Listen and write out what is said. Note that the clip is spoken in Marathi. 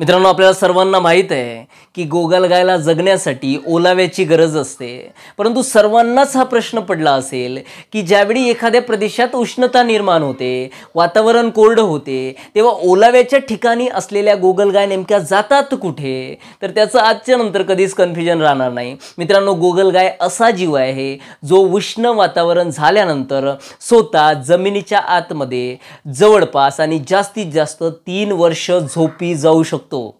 मित्रांनो आपल्याला सर्वांना माहीत आहे की गोगलगायला जगण्यासाठी ओलाव्याची गरज असते परंतु सर्वांनाच हा प्रश्न पडला असेल की ज्यावेळी एखाद्या प्रदेशात उष्णता निर्माण होते वातावरण कोरड होते तेव्हा ओलाव्याच्या ठिकाणी असलेल्या गोगलगाय नेमक्या जातात कुठे तर त्याचं आजच्या नंतर कधीच कन्फ्युजन राहणार नाही मित्रांनो गोगलगाय असा जीव आहे जो उष्ण वातावरण झाल्यानंतर स्वतः जमिनीच्या आतमध्ये जवळपास आणि जास्तीत जास्त तीन वर्ष झोपी जाऊ शकतो